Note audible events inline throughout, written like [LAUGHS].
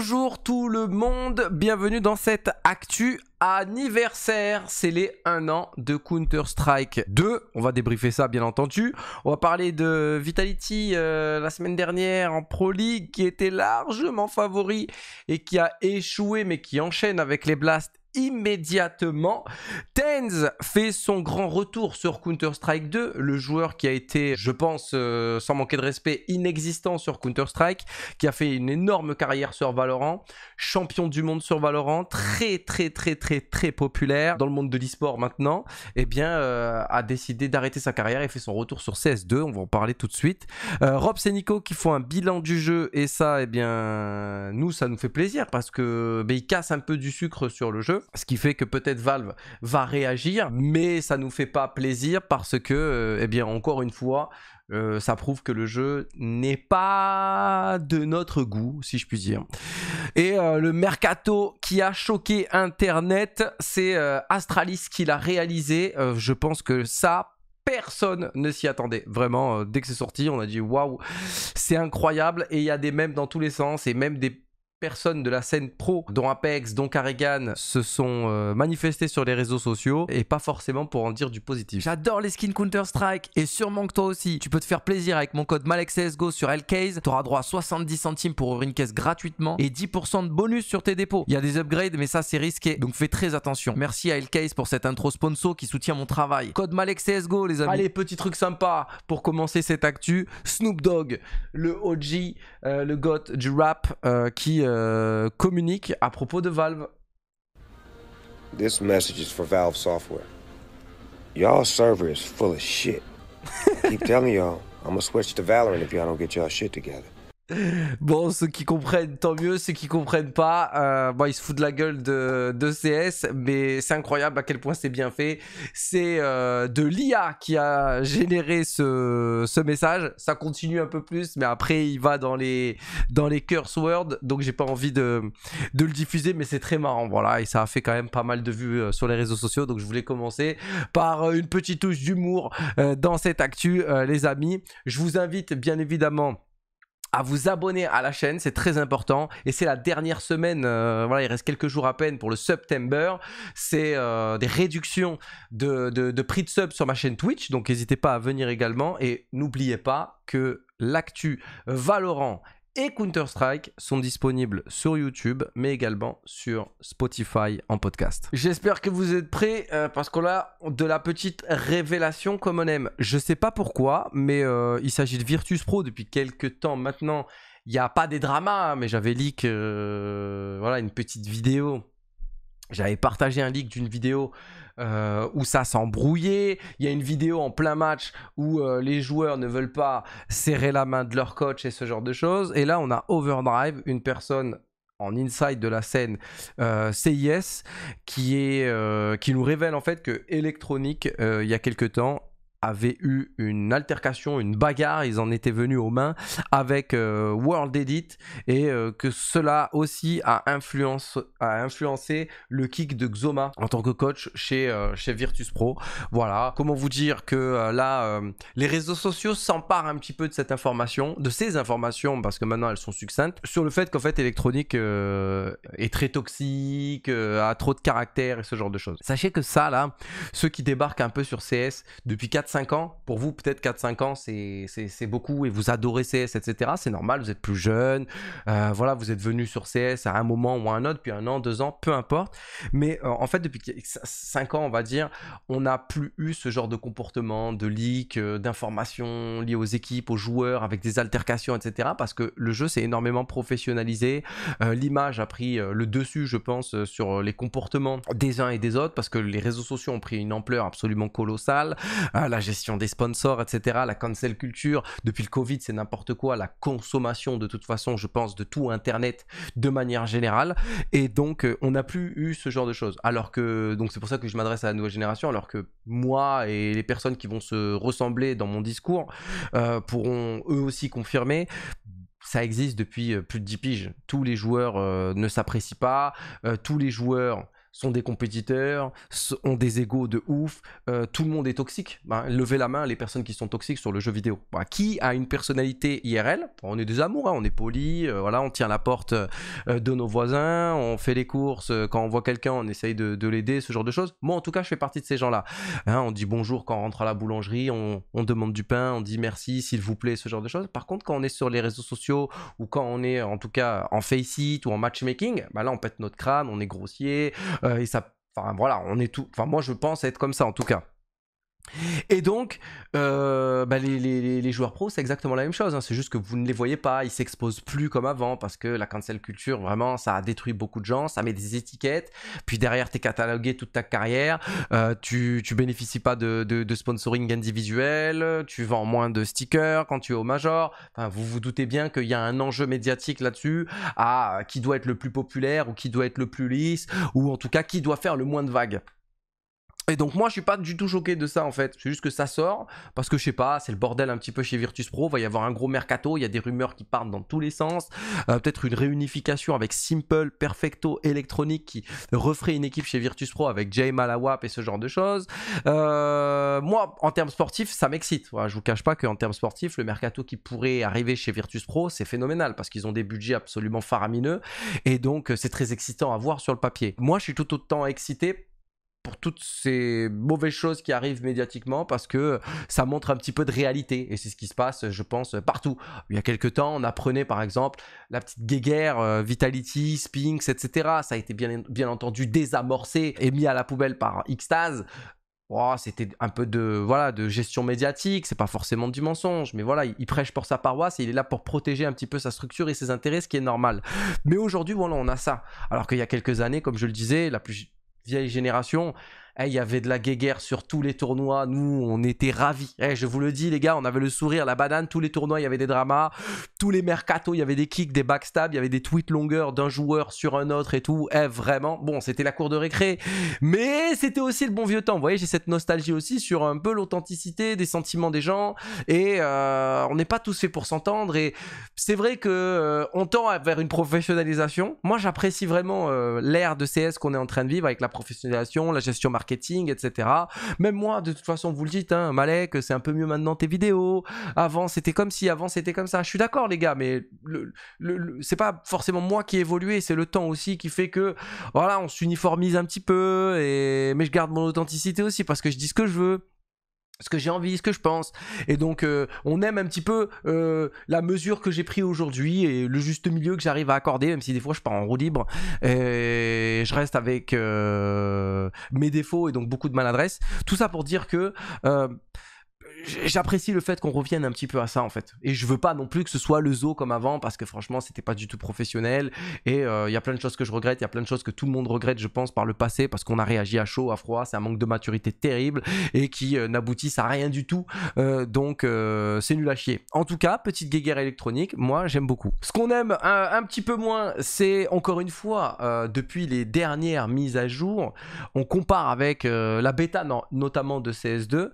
Bonjour tout le monde, bienvenue dans cette actu anniversaire, c'est les 1 an de Counter-Strike 2. On va débriefer ça, bien entendu. On va parler de Vitality euh, la semaine dernière en Pro League, qui était largement favori et qui a échoué, mais qui enchaîne avec les Blasts immédiatement. Tenz fait son grand retour sur Counter-Strike 2, le joueur qui a été, je pense, euh, sans manquer de respect, inexistant sur Counter-Strike, qui a fait une énorme carrière sur Valorant, champion du monde sur Valorant, très très très très très populaire dans le monde de l'e-sport maintenant, et eh bien euh, a décidé d'arrêter sa carrière et fait son retour sur CS2, on va en parler tout de suite. Euh, Rob et qui font un bilan du jeu et ça, et eh bien, nous, ça nous fait plaisir parce que ben, il casse un peu du sucre sur le jeu ce qui fait que peut-être Valve va réagir, mais ça nous fait pas plaisir parce que, euh, eh bien, encore une fois, euh, ça prouve que le jeu n'est pas de notre goût, si je puis dire. Et euh, le mercato qui a choqué Internet, c'est Astralis qui l'a réalisé. je pense que ça, personne ne s'y attendait. Vraiment, dès que c'est sorti, on a dit waouh, c'est incroyable. Et il y a des mèmes dans tous les sens et même des personnes de la scène pro, dont Apex, dont Carrigan, se sont euh, manifestés manifestées sur les réseaux sociaux et pas forcément pour en dire du positif. J'adore les skins Counter-Strike et sûrement que toi aussi, tu peux te faire plaisir avec mon code MalexCSGO sur Tu auras droit à 70 centimes pour ouvrir une caisse gratuitement et 10% de bonus sur tes dépôts. Il y a des upgrades, mais ça c'est risqué, donc fais très attention. Merci à LKs pour cette intro sponsor qui soutient mon travail. Code MalexCSGO, les amis. Allez, petit truc sympa pour commencer cette actu. Snoop Dogg, le OG, euh, le got du rap euh, qui euh, communique à propos de Valve. This message is for Valve Software. Y'all server is full of shit. [LAUGHS] keep telling y'all, I'm gonna switch to Valorant if y'all don't get y'all shit together. Bon, ceux qui comprennent, tant mieux. Ceux qui comprennent pas, euh, bon, ils se foutent de la gueule de, de CS, mais c'est incroyable à quel point c'est bien fait. C'est euh, de l'IA qui a généré ce, message. Ça continue un peu plus, mais après, il va dans les, dans les curse words, donc j'ai pas envie de, de le diffuser, mais c'est très marrant. Voilà, et ça a fait quand même pas mal de vues euh, sur les réseaux sociaux, donc je voulais commencer par une petite touche d'humour dans cette actu, les amis. Je vous invite bien évidemment à vous abonner à la chaîne, c'est très important. Et c'est la dernière semaine, euh, voilà, il reste quelques jours à peine pour le September. C'est euh, des réductions de, prix de sub sur ma chaîne Twitch, donc n'hésitez pas à venir également. Et n'oubliez pas que l'actu Valorant et Counter-Strike sont disponibles sur YouTube, mais également sur Spotify en podcast. J'espère que vous êtes prêts, euh, parce qu'on a de la petite révélation comme on aime. Je sais pas pourquoi, mais euh, il s'agit de Virtus Pro depuis quelques temps maintenant. Il n'y a pas des dramas, mais j'avais leak euh, voilà, une petite vidéo j'avais partagé un leak d'une vidéo euh, où ça s'embrouillait. Il y a une vidéo en plein match où euh, les joueurs ne veulent pas serrer la main de leur coach et ce genre de choses. Et là, on a Overdrive, une personne en inside de la scène euh, CIS qui, est, qui nous révèle en fait que Electronic, il y a quelques temps, avaient eu une altercation, une bagarre, ils en étaient venus aux mains avec euh, World Edit et euh, que cela aussi a, influencé le kick de Xoma en tant que coach chez, euh, chez Virtus Pro. Voilà, comment vous dire que là, les réseaux sociaux s'emparent un petit peu de cette information, de ces informations, parce que maintenant elles sont succinctes, sur le fait qu'en fait électronique est très toxique, a trop de caractère et ce genre de choses. Sachez que ça, là, ceux qui débarquent un peu sur CS depuis 4 5 ans, pour vous, peut-être 4-5 ans, c'est beaucoup et vous adorez CS, etc. C'est normal, vous êtes plus jeune, euh, voilà, vous êtes venu sur CS à un moment ou à un autre, puis un an, deux ans, peu importe. Mais euh, en fait, depuis 5 ans, on va dire, on n'a plus eu ce genre de comportement, de leak, euh, d'informations liées aux équipes, aux joueurs, avec des altercations, etc. Parce que le jeu s'est énormément professionnalisé. L'image a pris le dessus, je pense, sur les comportements des uns et des autres, parce que les réseaux sociaux ont pris une ampleur absolument colossale. la gestion des sponsors, etc., la cancel culture. Depuis le Covid, c'est n'importe quoi, la consommation de toute façon, je pense, de tout Internet de manière générale. Et donc, euh, on n'a plus eu ce genre de choses. Alors que, donc c'est pour ça que je m'adresse à la nouvelle génération, alors que moi et les personnes qui vont se ressembler dans mon discours euh, pourront eux aussi confirmer ça existe depuis euh, plus de 10 piges. Tous les joueurs ne s'apprécient pas, tous les joueurs sont des compétiteurs, ont des égos de ouf, euh, tout le monde est toxique. Ben, levez la main les personnes qui sont toxiques sur le jeu vidéo. Ben, qui a une personnalité IRL On est des amours, hein, on est poli, euh, voilà, on tient la porte euh, de nos voisins, on fait les courses, quand on voit quelqu'un, on essaye de, l'aider, ce genre de choses. Moi, en tout cas, je fais partie de ces gens-là. Hein, on dit bonjour quand on rentre à la boulangerie, on, demande du pain, on dit merci, s'il vous plaît, ce genre de choses. Par contre, quand on est sur les réseaux sociaux ou quand on est en tout cas en face it ou en matchmaking, ben là, on pète notre crâne, on est grossier, euh, et ça, enfin voilà, on est tout. Enfin moi je pense être comme ça en tout cas. Et donc, euh, bah, les, joueurs pro c'est exactement la même chose. Hein. C'est juste que vous ne les voyez pas, ils s'exposent plus comme avant parce que la cancel culture, vraiment, ça a détruit beaucoup de gens, ça met des étiquettes. Puis derrière, t'es catalogué toute ta carrière, euh, tu, bénéficies pas de, sponsoring individuel, tu vends moins de stickers quand tu es au major. Enfin, vous vous doutez bien qu'il y a un enjeu médiatique là-dessus, à qui doit être le plus populaire ou qui doit être le plus lisse, ou en tout cas qui doit faire le moins de vagues. Et donc moi je suis pas du tout choqué de ça en fait, c'est juste que ça sort parce que je sais pas, c'est le bordel un petit peu chez Virtus Pro, il va y avoir un gros mercato, il y a des rumeurs qui partent dans tous les sens, euh, peut-être une réunification avec Simple, Perfecto, Electronic qui referait une équipe chez Virtus Pro avec Jay Malawap et ce genre de choses. Euh, moi en termes sportifs ça m'excite, je vous cache pas qu'en termes sportifs le mercato qui pourrait arriver chez Virtus Pro c'est phénoménal parce qu'ils ont des budgets absolument faramineux et donc euh, c'est très excitant à voir sur le papier. Moi je suis tout autant excité pour toutes ces mauvaises choses qui arrivent médiatiquement parce que ça montre un petit peu de réalité. Et c'est ce qui se passe, je pense, partout. Il y a quelques temps, on apprenait par exemple la petite guéguerre euh, Vitality, Spinks, etc. Ça a été bien, bien entendu désamorcé et mis à la poubelle par Xtase. Oh, c'était un peu de voilà de gestion médiatique, c'est pas forcément du mensonge, mais voilà, il, il, prêche pour sa paroisse et il est là pour protéger un petit peu sa structure et ses intérêts, ce qui est normal. Mais aujourd'hui, voilà, on a ça. Alors qu'il y a quelques années, comme je le disais, la plus vieille génération eh, il y avait de la guéguerre sur tous les tournois. Nous, on était ravis. Eh, je vous le dis, les gars, on avait le sourire, la banane. Tous les tournois, il y avait des dramas. Tous les mercato, il y avait des kicks, des backstabs. Il y avait des tweets longueurs d'un joueur sur un autre et tout. Eh, vraiment, bon, c'était la cour de récré. Mais c'était aussi le bon vieux temps. Vous voyez, j'ai cette nostalgie aussi sur un peu l'authenticité des sentiments des gens. Et euh, on n'est pas tous faits pour s'entendre. Et c'est vrai que euh, on tend vers une professionnalisation. Moi, j'apprécie vraiment euh, l'ère de CS qu'on est en train de vivre avec la professionnalisation, la gestion marketing marketing, etc. Même moi, de toute façon, vous le dites, hein, Malek, c'est un peu mieux maintenant tes vidéos. Avant, c'était comme si, avant, c'était comme ça. Je suis d'accord, les gars, mais le, c'est pas forcément moi qui ai évolué, c'est le temps aussi qui fait que, voilà, on s'uniformise un petit peu, et... mais je garde mon authenticité aussi parce que je dis ce que je veux ce que j'ai envie, ce que je pense. Et donc, euh, on aime un petit peu euh, la mesure que j'ai prise aujourd'hui et le juste milieu que j'arrive à accorder, même si des fois je pars en roue libre et je reste avec euh, mes défauts et donc beaucoup de maladresse. Tout ça pour dire que j'apprécie le fait qu'on revienne un petit peu à ça en fait. Et je veux pas non plus que ce soit le zoo comme avant parce que franchement c'était pas du tout professionnel. Et il euh, y a plein de choses que je regrette, il y a plein de choses que tout le monde regrette, je pense, par le passé parce qu'on a réagi à chaud, à froid. C'est un manque de maturité terrible et qui n'aboutit euh, n'aboutissent à rien du tout. Euh, donc c'est nul à chier. En tout cas, petite guéguerre électronique, moi j'aime beaucoup. Ce qu'on aime un, petit peu moins, c'est encore une fois depuis les dernières mises à jour, on compare avec la bêta notamment de CS2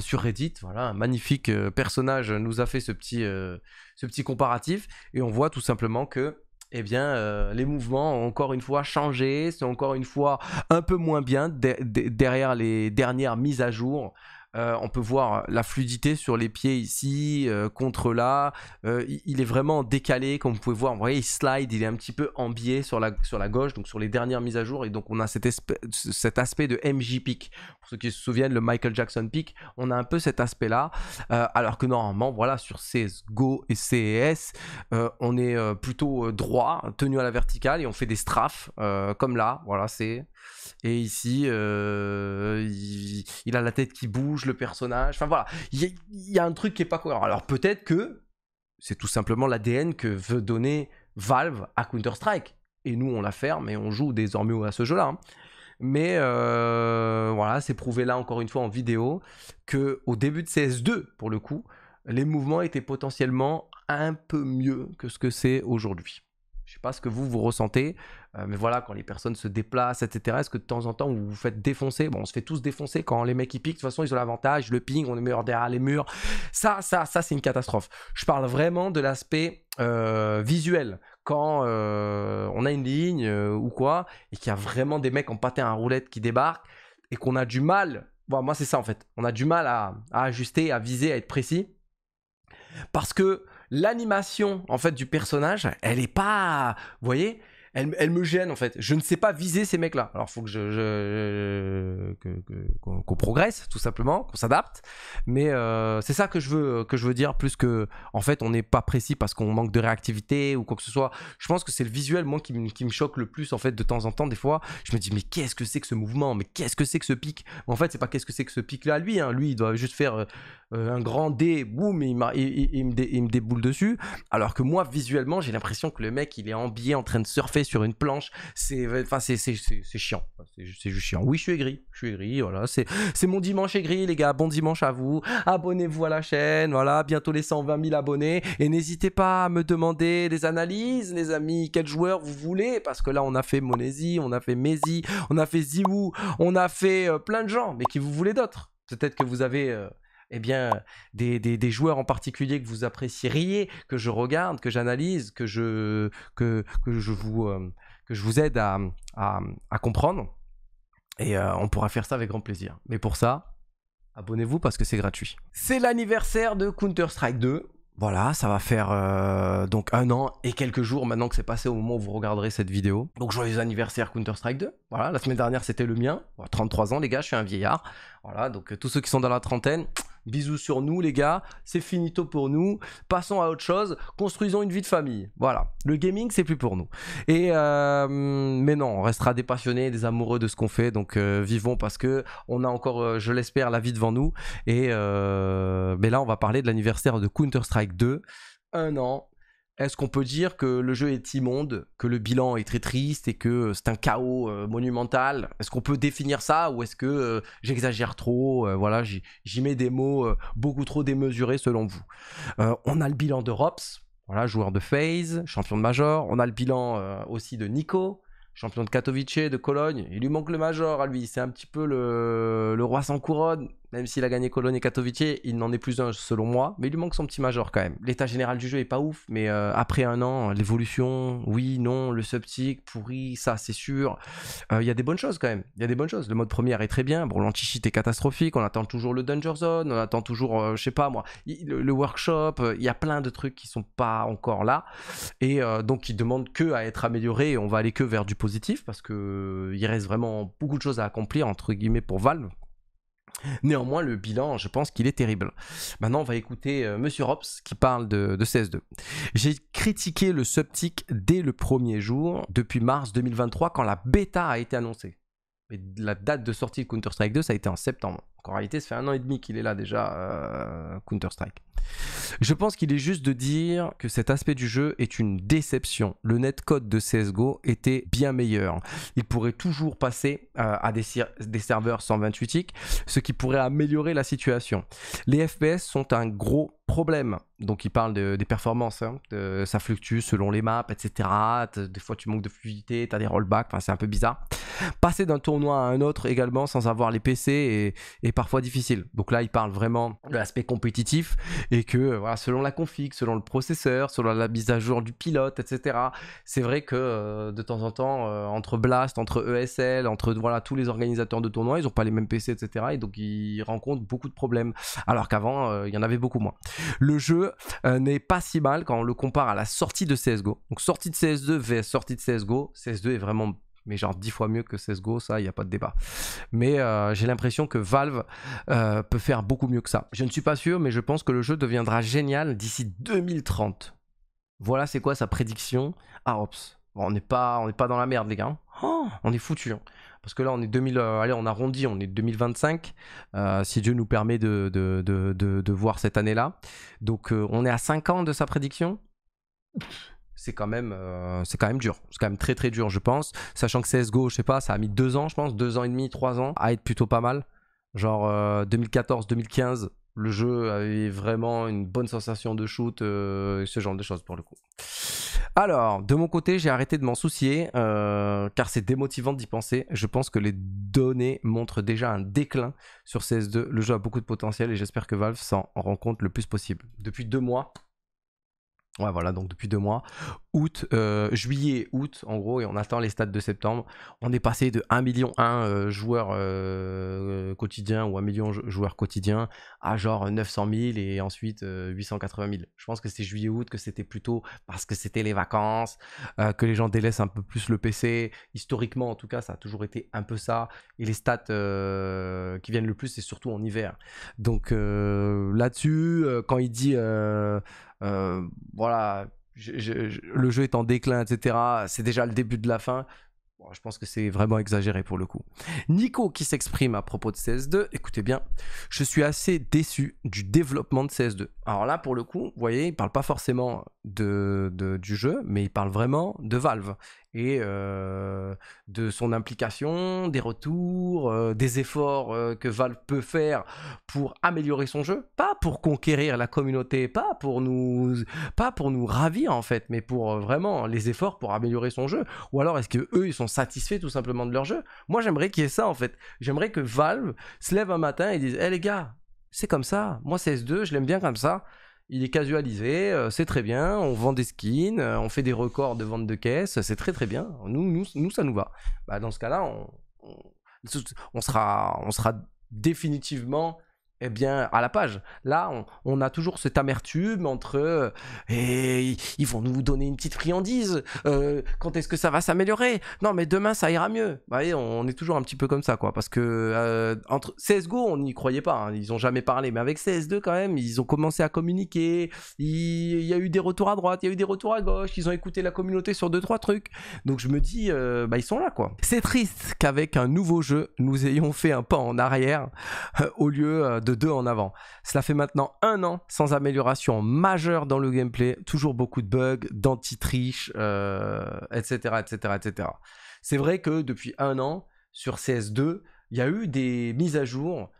sur Reddit. Voilà un magnifique euh, personnage nous a fait ce petit, euh, ce petit comparatif et on voit tout simplement que eh bien, euh, les mouvements ont encore une fois changé, c'est encore une fois un peu moins bien derrière les dernières mises à jour euh, on peut voir la fluidité sur les pieds ici, euh, contre là. Euh, il est vraiment décalé, comme vous pouvez voir. Vous voyez, il slide, il est un petit peu en biais sur la, gauche, donc sur les dernières mises à jour. Et donc, on a cet, aspect de MJ Peak. Pour ceux qui se souviennent, le Michael Jackson Peak, on a un peu cet aspect-là. alors que normalement, voilà, sur CSGO et CES, on est plutôt droit, tenu à la verticale, et on fait des strafes, comme là. Voilà, c'est et ici, euh, il, a la tête qui bouge, le personnage. Enfin voilà, il y, a un truc qui est pas cohérent. Alors peut-être que c'est tout simplement l'ADN que veut donner Valve à Counter-Strike. Et nous, on la ferme et on joue désormais à ce jeu-là. Hein. Mais euh, voilà, c'est prouvé là encore une fois en vidéo que au début de CS2, pour le coup, les mouvements étaient potentiellement un peu mieux que ce que c'est aujourd'hui. Je sais pas ce que vous, vous ressentez, euh, mais voilà, quand les personnes se déplacent, etc., est-ce que de temps en temps vous vous faites défoncer Bon, on se fait tous défoncer quand les mecs ils piquent, de toute façon ils ont l'avantage, le ping, on est meilleur derrière les murs. Ça, ça, ça, c'est une catastrophe. Je parle vraiment de l'aspect euh, visuel. Quand euh, on a une ligne ou quoi, et qu'il y a vraiment des mecs en pâté à roulette qui débarquent, et qu'on a du mal, moi c'est ça en fait, on a du mal à ajuster, à viser, à être précis, parce que l'animation en fait du personnage, elle est pas, vous voyez, elle, me gêne en fait. Je ne sais pas viser ces mecs-là. Alors faut que je, qu'on progresse tout simplement, qu'on s'adapte. Mais euh, c'est ça que je veux que je veux dire plus que en fait on n'est pas précis parce qu'on manque de réactivité ou quoi que ce soit. Je pense que c'est le visuel moi qui, qui, me choque le plus en fait de temps en temps. Des fois je me dis mais qu'est-ce que c'est que ce mouvement Mais qu'est-ce que c'est que ce pic En fait c'est pas qu'est-ce que c'est que ce pic là lui. Hein. Lui il doit juste faire euh, euh, un grand dé, boum, il, me déboule dessus. Alors que moi, visuellement, j'ai l'impression que le mec, il est en biais en train de surfer sur une planche. C'est euh, chiant. C'est juste chiant. Oui, je suis aigri. Je suis aigri, voilà. C'est mon dimanche aigri, les gars. Bon dimanche à vous. Abonnez-vous à la chaîne, voilà. Bientôt les 120 000 abonnés. Et n'hésitez pas à me demander des analyses, les amis. Quel joueur vous voulez Parce que là, on a fait Monesi, on a fait Mezi, on a fait Ziwoo, on a fait euh, plein de gens. Mais qui vous voulez d'autres Peut-être que vous avez eh bien, des, joueurs en particulier que vous apprécieriez, que je regarde, que j'analyse, que je, que, que, je vous, euh, que je vous aide à, comprendre. Et euh, on pourra faire ça avec grand plaisir. Mais pour ça, abonnez-vous parce que c'est gratuit. C'est l'anniversaire de Counter-Strike 2. Voilà, ça va faire euh, donc un an et quelques jours maintenant que c'est passé au moment où vous regarderez cette vidéo. Donc joyeux anniversaire Counter-Strike 2. Voilà, la semaine dernière c'était le mien. 33 ans les gars, je suis un vieillard. Voilà, donc tous ceux qui sont dans la trentaine, Bisous sur nous, les gars. C'est finito pour nous. Passons à autre chose. Construisons une vie de famille. Voilà. Le gaming, c'est plus pour nous. Et euh, mais non, on restera des passionnés, des amoureux de ce qu'on fait. Donc euh, vivons parce que on a encore, euh, je l'espère, la vie devant nous. Et mais là, on va parler de l'anniversaire de Counter Strike 2. Un an, est-ce qu'on peut dire que le jeu est immonde, que le bilan est très triste et que euh, c'est un chaos euh, monumental Est-ce qu'on peut définir ça ou est-ce que euh, j'exagère trop Voilà, j'y mets des mots beaucoup trop démesurés selon vous. on a le bilan de Rops, voilà, joueur de phase, champion de Major. On a le bilan aussi de Nico, champion de Katowice, de Cologne. Il lui manque le Major à lui, c'est un petit peu le roi sans couronne. Même s'il a gagné Cologne et Katowice, il n'en est plus un selon moi, mais il lui manque son petit major quand même. L'état général du jeu est pas ouf, mais euh, après un an, l'évolution, oui, non, le sceptique, pourri, ça c'est sûr. Euh, il y a des bonnes choses quand même, il y a des bonnes choses. Le mode première est très bien, bon, l'anti-cheat est catastrophique, on attend toujours le Danger Zone, on attend toujours, euh, je sais pas moi, le, workshop, il y a plein de trucs qui sont pas encore là, et donc il demandent que à être améliorés, et on va aller que vers du positif, parce que il reste vraiment beaucoup de choses à accomplir, entre guillemets, pour Valve Néanmoins, le bilan, je pense qu'il est terrible. Maintenant, on va écouter euh, Monsieur Rops qui parle de, CS2. J'ai critiqué le subtique dès le premier jour, depuis mars 2023, quand la bêta a été annoncée. Mais la date de sortie de Counter-Strike 2, ça a été en septembre en réalité, ça fait un an et demi qu'il est là déjà, euh, Counter-Strike. Je pense qu'il est juste de dire que cet aspect du jeu est une déception. Le netcode de CSGO était bien meilleur. Il pourrait toujours passer euh, à des, serveurs 128 ce qui pourrait améliorer la situation. Les FPS sont un gros problème. Donc il parle des performances, hein, ça fluctue selon les maps, etc. Des fois tu manques de fluidité, tu as des rollbacks, c'est un peu bizarre. Passer d'un tournoi à un autre également sans avoir les PC et parfois difficile. Donc là, il parle vraiment de l'aspect compétitif et que euh, voilà, selon la config, selon le processeur, selon la mise à jour du pilote, etc. C'est vrai que euh, de temps en temps, euh, entre Blast, entre ESL, entre voilà tous les organisateurs de tournois, ils n'ont pas les mêmes PC, etc. Et donc ils rencontrent beaucoup de problèmes. Alors qu'avant, il y en avait beaucoup moins. Le jeu n'est pas si mal quand on le compare à la sortie de CS:GO. Donc sortie de CS2 vs sortie de CS:GO, CS2 est vraiment mais genre 10 fois mieux que CSGO, ça, il n'y a pas de débat. Mais euh, j'ai l'impression que Valve euh, peut faire beaucoup mieux que ça. Je ne suis pas sûr, mais je pense que le jeu deviendra génial d'ici 2030. Voilà, c'est quoi sa prédiction ah, Ops. on n'est pas, pas dans la merde, les gars. Hein. Oh. on est foutu. Hein. Parce que là, on est 2000, euh, allez, on arrondit, on est 2025, si Dieu nous permet de, de, de voir cette année-là. Donc, on est à 5 ans de sa prédiction c'est quand même euh, c'est quand même dur c'est quand même très très dur je pense sachant que CSGO je sais pas ça a mis deux ans je pense deux ans et demi trois ans à être plutôt pas mal genre 2014 euh, 2015 le jeu avait vraiment une bonne sensation de shoot euh, ce genre de choses pour le coup alors de mon côté j'ai arrêté de m'en soucier car c'est démotivant d'y penser je pense que les données montrent déjà un déclin sur CS2 le jeu a beaucoup de potentiel et j'espère que Valve s'en rend compte le plus possible depuis deux mois voilà, donc depuis deux mois. Août, euh, juillet, août, en gros, et on attend les stats de septembre. On est passé de 1 million 1 euh, joueurs euh, quotidiens ou 1 million joueurs quotidiens à genre 900 000 et ensuite 880 000. Je pense que c'est juillet-août, que c'était plutôt parce que c'était les vacances, que les gens délaissent un peu plus le PC. Historiquement, en tout cas, ça a toujours été un peu ça. Et les stats qui viennent le plus, c'est surtout en hiver. Donc là-dessus, quand il dit euh, voilà, le jeu est en déclin, etc. C'est déjà le début de la fin. je pense que c'est vraiment exagéré pour le coup. Nico qui s'exprime à propos de CS2, écoutez bien, je suis assez déçu du développement de CS2. Alors là, pour le coup, vous voyez, il parle pas forcément de, du jeu, mais il parle vraiment de Valve et de son implication, des retours, des efforts que Valve peut faire pour améliorer son jeu, pas pour conquérir la communauté, pas pour nous, pas pour nous ravir en fait, mais pour vraiment les efforts pour améliorer son jeu. Ou alors est-ce que eux ils sont satisfaits tout simplement de leur jeu Moi j'aimerais qu'il y ait ça en fait. J'aimerais que Valve se lève un matin et dise "Eh les gars, c'est comme ça. Moi CS2, je l'aime bien comme ça." il est casualisé, euh, c'est très bien, on vend des skins, euh, on fait des records de vente de caisses, c'est très très bien, nous, nous, nous ça nous va. Bah, dans ce cas-là, on, sera, on sera définitivement eh bien, à la page. Là, on, a toujours cette amertume entre et euh, eh, ils vont nous donner une petite friandise. Euh, quand est-ce que ça va s'améliorer Non, mais demain ça ira mieux. Vous on, est toujours un petit peu comme ça, quoi. Parce que euh, entre entre CS:GO, on n'y croyait pas. Hein. ils ont jamais parlé, mais avec CS2 quand même, ils ont commencé à communiquer. Il, il, y a eu des retours à droite, il y a eu des retours à gauche. Ils ont écouté la communauté sur deux trois trucs. Donc je me dis, bah ils sont là, quoi. C'est triste qu'avec un nouveau jeu, nous ayons fait un pas en arrière au lieu de de 2 en avant. Cela fait maintenant un an sans amélioration majeure dans le gameplay, toujours beaucoup de bugs, d'anti-triche, etc., etc., etc. C'est vrai que depuis un an, sur CS2, il y a eu des mises à jour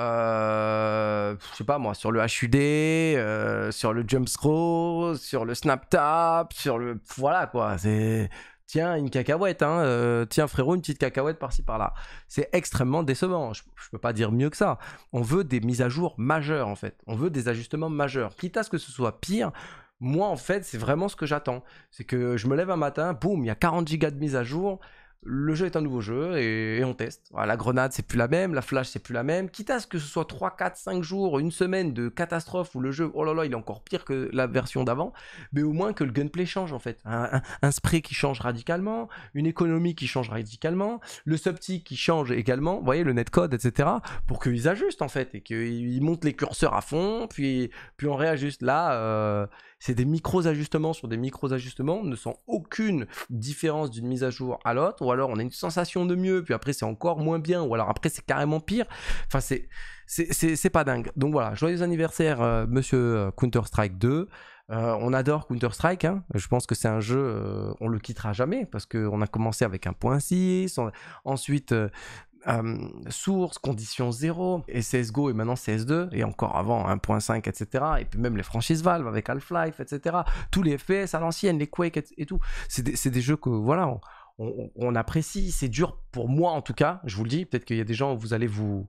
euh, je sais pas moi, sur le HUD, euh, sur le jump scroll, sur le snap tap, sur le voilà quoi. C'est tiens, une cacahuète, hein, euh, tiens frérot, une petite cacahuète par-ci par-là. C'est extrêmement décevant, je ne peux pas dire mieux que ça. On veut des mises à jour majeures en fait, on veut des ajustements majeurs, quitte à ce que ce soit pire. Moi, en fait, c'est vraiment ce que j'attends. C'est que je me lève un matin, boum, il y a 40 gigas de mise à jour le jeu est un nouveau jeu et, on teste. la grenade, c'est plus la même, la flash, c'est plus la même. Quitte à ce que ce soit 3, 4, 5 jours, une semaine de catastrophe où le jeu, oh là là, il est encore pire que la version d'avant, mais au moins que le gunplay change en fait. Un, spray qui change radicalement, une économie qui change radicalement, le subtil qui change également, voyez, le netcode, etc., pour qu'ils ajustent en fait et qu'ils montent les curseurs à fond, puis, puis on réajuste. Là, euh, c'est des micros ajustements sur des micros ajustements, ne sent aucune différence d'une mise à jour à l'autre, ou alors on a une sensation de mieux, puis après c'est encore moins bien, ou alors après c'est carrément pire. Enfin, c'est, c'est, pas dingue. Donc voilà, joyeux anniversaire, euh, monsieur euh, Counter-Strike 2. Euh, on adore Counter-Strike, hein. je pense que c'est un jeu, on le quittera jamais, parce qu'on a commencé avec un 1.6, ensuite source, condition 0, et CSGO et maintenant CS2, et encore avant 1.5, etc. Et puis même les franchises Valve avec Half-Life, etc. Tous les FPS à l'ancienne, les Quake et, tout. C'est des, jeux que, voilà, on, on apprécie. C'est dur pour moi en tout cas, je vous le dis. Peut-être qu'il y a des gens où vous allez vous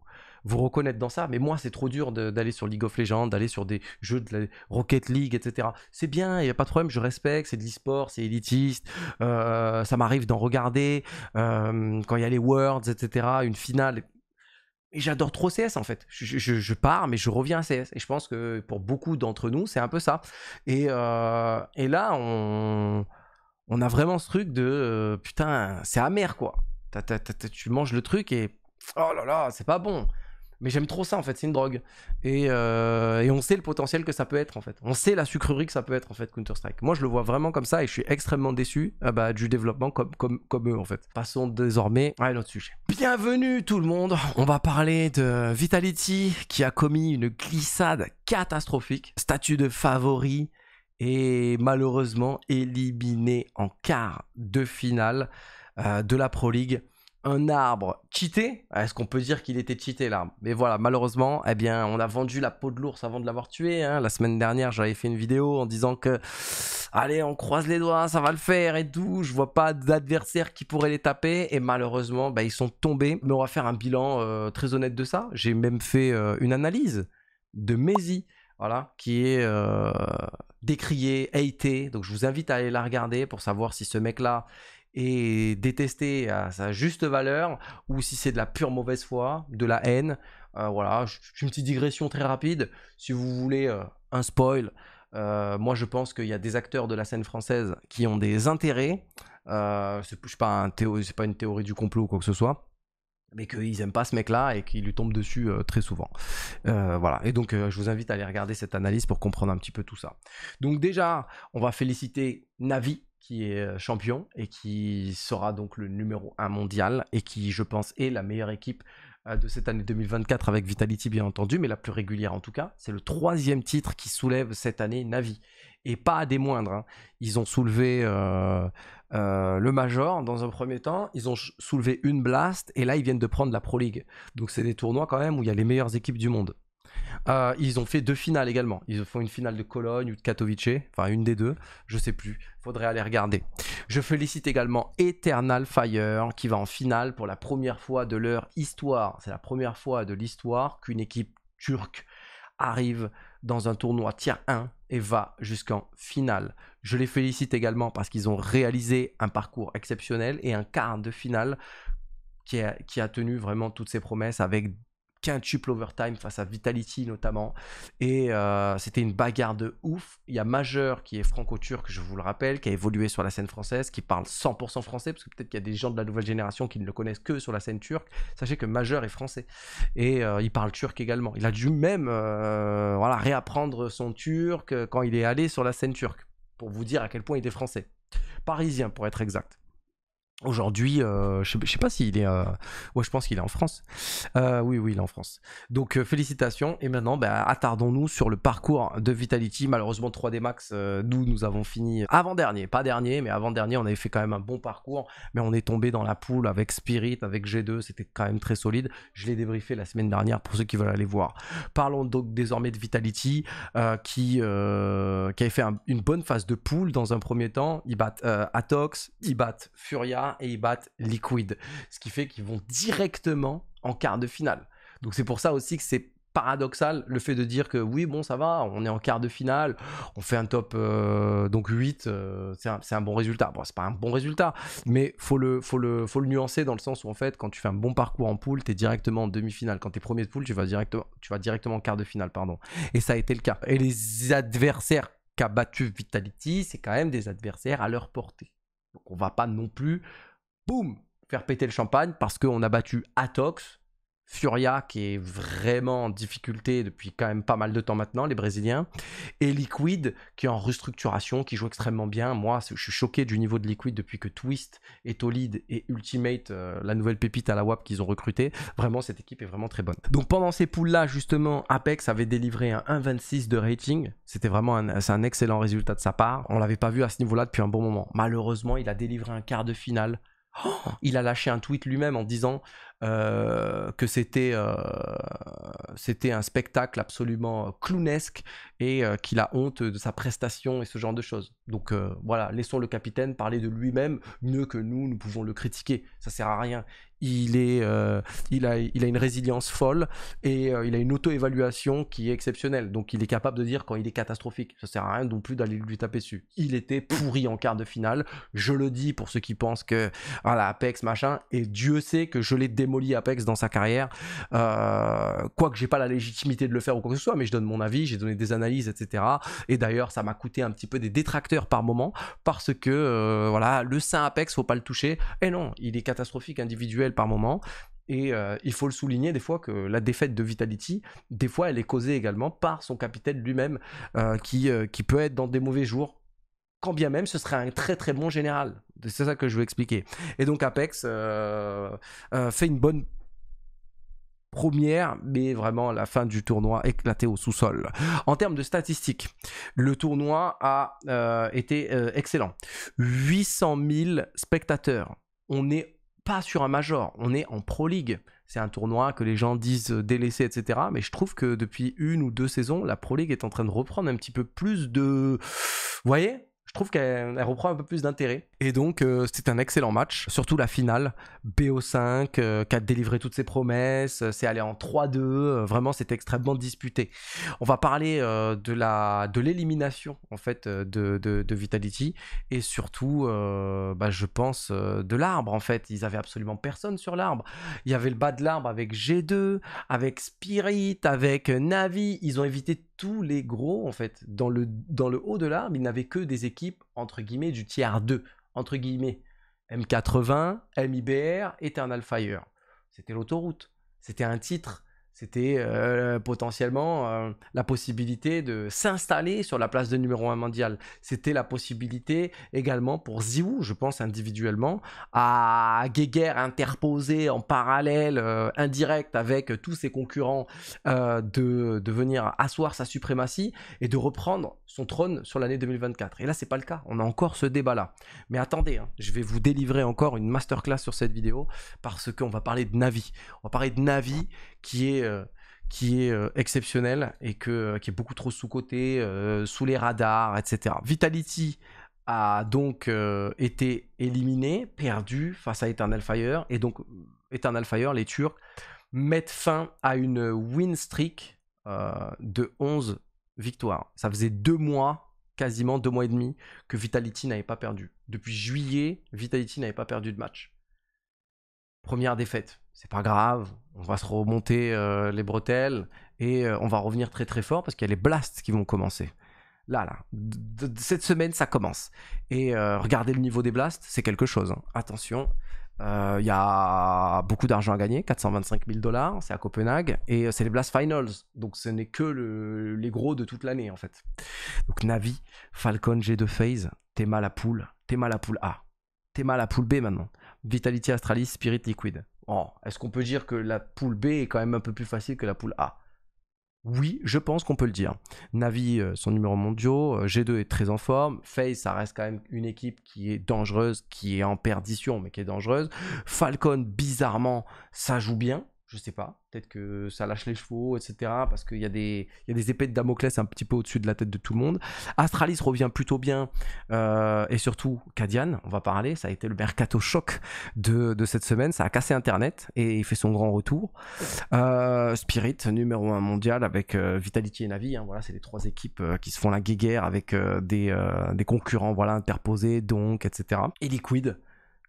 vous reconnaître dans ça, mais moi c'est trop dur d'aller sur League of Legends, d'aller sur des jeux de la Rocket League, etc. C'est bien, il n'y a pas de problème, je respecte, c'est de l'e-sport, c'est élitiste, euh, ça m'arrive d'en regarder, euh, quand il y a les Worlds, etc., une finale. Et j'adore trop CS en fait. Je, pars, mais je reviens à CS. Et je pense que pour beaucoup d'entre nous, c'est un peu ça. Et, euh, là, on, on, a vraiment ce truc de putain, c'est amer quoi. tu manges le truc et oh là là, c'est pas bon. Mais j'aime trop ça en fait, c'est une drogue. Euh, et, on sait le potentiel que ça peut être en fait. On sait la sucrerie que ça peut être en fait Counter-Strike. Moi je le vois vraiment comme ça et je suis extrêmement déçu euh, bah, du développement comme, comme, comme eux en fait. Passons désormais à un autre sujet. Bienvenue tout le monde, on va parler de Vitality qui a commis une glissade catastrophique. Statut de favori et malheureusement éliminé en quart de finale euh, de la Pro League un arbre cheaté. Est-ce qu'on peut dire qu'il était cheaté l'arbre Mais voilà, malheureusement, eh bien, on a vendu la peau de l'ours avant de l'avoir tué. Hein. La semaine dernière, j'avais fait une vidéo en disant que, allez, on croise les doigts, ça va le faire et tout. Je vois pas d'adversaire qui pourrait les taper. Et malheureusement, bah, ils sont tombés. Mais on va faire un bilan euh, très honnête de ça. J'ai même fait euh, une analyse de Maisy voilà, qui est décrié, euh, décriée, Donc je vous invite à aller la regarder pour savoir si ce mec-là et détester à sa juste valeur, ou si c'est de la pure mauvaise foi, de la haine. Euh, voilà, une petite digression très rapide. Si vous voulez euh, un spoil, euh, moi je pense qu'il y a des acteurs de la scène française qui ont des intérêts. Euh, c'est pas, un pas une théorie du complot ou quoi que ce soit mais qu'ils aiment pas ce mec-là et qu'ils lui tombent dessus très souvent. voilà. Et donc, je vous invite à aller regarder cette analyse pour comprendre un petit peu tout ça. Donc déjà, on va féliciter Navi qui est champion et qui sera donc le numéro 1 mondial et qui, je pense, est la meilleure équipe de cette année 2024 avec Vitality, bien entendu, mais la plus régulière en tout cas. C'est le troisième titre qui soulève cette année Navi. Et pas à des moindres. Hein. Ils ont soulevé le Major dans un premier temps, ils ont soulevé une Blast et là ils viennent de prendre la Pro League. Donc c'est des tournois quand même où il y a les meilleures équipes du monde. Euh, ils ont fait deux finales également. Ils font une finale de Cologne ou de Katowice, enfin une des deux, je ne sais plus. Faudrait aller regarder. Je félicite également Eternal Fire qui va en finale pour la première fois de leur histoire. C'est la première fois de l'histoire qu'une équipe turque arrive dans un tournoi tier 1 et va jusqu'en finale. Je les félicite également parce qu'ils ont réalisé un parcours exceptionnel et un quart de finale qui a, qui a, tenu vraiment toutes ses promesses avec quintuple overtime face à Vitality notamment. Et euh, c'était une bagarre de ouf. Il y a Majeur qui est franco-turc, je vous le rappelle, qui a évolué sur la scène française, qui parle 100% français, parce que peut-être qu'il y a des gens de la nouvelle génération qui ne le connaissent que sur la scène turque. Sachez que Majeur est français. Et euh, il parle turc également. Il a dû même euh, voilà, réapprendre son turc quand il est allé sur la scène turque, pour vous dire à quel point il était français. Parisien pour être exact. Aujourd'hui, euh, je ne sais, pas s'il est. Euh, ouais, je pense qu'il est en France. Euh, oui, oui, il est en France. Donc, félicitations. Et maintenant, bah, attardons-nous sur le parcours de Vitality. Malheureusement, 3D Max, nous, nous avons fini avant-dernier. Pas dernier, mais avant-dernier, on avait fait quand même un bon parcours. Mais on est tombé dans la poule avec Spirit, avec G2. C'était quand même très solide. Je l'ai débriefé la semaine dernière pour ceux qui veulent aller voir. Parlons donc désormais de Vitality, qui, qui avait fait une bonne phase de poule dans un premier temps. Ils battent Atox, ils battent Furia et ils battent Liquid. Ce qui fait qu'ils vont directement en quart de finale. Donc c'est pour ça aussi que c'est paradoxal le fait de dire que oui, bon, ça va, on est en quart de finale, on fait un top euh, donc 8, euh, c'est un, bon résultat. Bon, c'est pas un bon résultat, mais faut le, faut, le, faut le nuancer dans le sens où en fait, quand tu fais un bon parcours en poule, tu es directement en demi-finale. Quand tu es premier de poule, tu vas, directement, tu vas directement en quart de finale, pardon. Et ça a été le cas. Et les adversaires qu'a battu Vitality, c'est quand même des adversaires à leur portée on va pas non plus, boum, faire péter le champagne parce qu'on a battu Atox, Furia qui est vraiment en difficulté depuis quand même pas mal de temps maintenant, les Brésiliens, et Liquid qui est en restructuration, qui joue extrêmement bien. Moi, je suis choqué du niveau de Liquid depuis que Twist est au lead et Ultimate, euh, la nouvelle pépite à la WAP qu'ils ont recrutée. Vraiment, cette équipe est vraiment très bonne. Donc pendant ces poules-là, justement, Apex avait délivré un 1,26 de rating. C'était vraiment un, excellent résultat de sa part. On l'avait pas vu à ce niveau-là depuis un bon moment. Malheureusement, il a délivré un quart de finale. Oh, il a lâché un tweet lui-même en disant euh, que c'était euh, c'était un spectacle absolument euh, clownesque et qu'il a honte de sa prestation et ce genre de choses. Donc voilà, laissons le capitaine parler de lui-même mieux que nous, nous pouvons le critiquer. Ça sert à rien. Il, est, il, a, il a une résilience folle et il a une auto-évaluation qui est exceptionnelle. Donc il est capable de dire quand il est catastrophique. Ça sert à rien non plus d'aller lui taper dessus. Il était pourri en quart de finale. Je le dis pour ceux qui pensent que voilà, ah, Apex, machin. Et Dieu sait que je l'ai Molly Apex dans sa carrière. Euh, Quoique j'ai pas la légitimité de le faire ou quoi que ce soit, mais je donne mon avis, j'ai donné des analyses, etc. Et d'ailleurs, ça m'a coûté un petit peu des détracteurs par moment parce que euh, voilà, le saint Apex, faut pas le toucher. Et non, il est catastrophique individuel par moment. Et euh, il faut le souligner des fois que la défaite de Vitality, des fois, elle est causée également par son capitaine lui-même, euh, qui, qui peut être dans des mauvais jours, quand bien même ce serait un très très bon général. C'est ça que je veux expliquer. Et donc Apex euh, euh, fait une bonne première, mais vraiment la fin du tournoi éclatée au sous-sol. En termes de statistiques, le tournoi a euh, été excellent. 800 000 spectateurs. On n'est pas sur un major, on est en Pro League c'est un tournoi que les gens disent délaissé, etc. Mais je trouve que depuis une ou deux saisons, la Pro League est en train de reprendre un petit peu plus de, vous voyez, je trouve qu'elle reprend un peu plus d'intérêt. Et donc, euh, c'était c'est un excellent match, surtout la finale. BO5, euh, qui a délivré toutes ses promesses, euh, c'est allé en 3-2, vraiment, c'était extrêmement disputé. On va parler de la de l'élimination, en fait, de, de, de, Vitality, et surtout, bah, je pense, de l'arbre, en fait. Ils avaient absolument personne sur l'arbre. Il y avait le bas de l'arbre avec G2, avec Spirit, avec Navi, ils ont évité tous les gros, en fait, dans le, dans le haut de l'arbre, ils n'avaient que des équipes, entre guillemets, du tiers 2, entre guillemets. M80, MIBR, Eternal Fire. C'était l'autoroute. C'était un titre c'était euh, potentiellement euh, la possibilité de s'installer sur la place de numéro 1 mondial. C'était la possibilité également pour Ziou, je pense individuellement, à Geiger interposé en parallèle, euh, indirect avec tous ses concurrents, de, venir asseoir sa suprématie et de reprendre son trône sur l'année 2024. Et là, ce n'est pas le cas. On a encore ce débat-là. Mais attendez, hein, je vais vous délivrer encore une masterclass sur cette vidéo parce qu'on va parler de Navi. On va parler de Navi qui est euh, qui est euh, exceptionnel et que, euh, qui est beaucoup trop sous-coté, sous les radars, etc. Vitality a donc été éliminé, perdu face à Eternal Fire, et donc Eternal Fire, les Turcs, mettent fin à une win streak de 11 victoires. Ça faisait deux mois, quasiment deux mois et demi, que Vitality n'avait pas perdu. Depuis juillet, Vitality n'avait pas perdu de match première défaite, c'est pas grave, on va se remonter euh, les bretelles et euh, on va revenir très très fort parce qu'il y a les blasts qui vont commencer. Là, là, cette semaine, ça commence. Et euh, regardez le niveau des blasts, c'est quelque chose. Hein. Attention, il y a beaucoup d'argent à gagner, 425 000 dollars, c'est à Copenhague, et c'est les Blast Finals, donc ce n'est que les gros de toute l'année en fait. Donc Navi, Falcon G2 Phase, mal la poule, mal la poule A, mal la poule B maintenant. Vitality Astralis, Spirit Liquid. Oh, Est-ce qu'on peut dire que la poule B est quand même un peu plus facile que la poule A oui, je pense qu'on peut le dire. Navi, euh, son numéro mondiaux, euh, G2 est très en forme. FaZe, ça reste quand même une équipe qui est dangereuse, qui est en perdition, mais qui est dangereuse. Falcon, bizarrement, ça joue bien je sais pas, peut-être que ça lâche les chevaux, etc. Parce qu'il y, a des épées de Damoclès un petit peu au-dessus de la tête de tout le monde. Astralis revient plutôt bien, euh, et surtout Cadian, on va parler, ça a été le mercato choc de, cette semaine, ça a cassé Internet, et il fait son grand retour. Euh, Spirit, numéro 1 mondial, avec euh, Vitality et Navi, hein. voilà, c'est les trois équipes qui se font la guéguerre avec des, concurrents voilà, interposés, donc, etc. Et Liquid,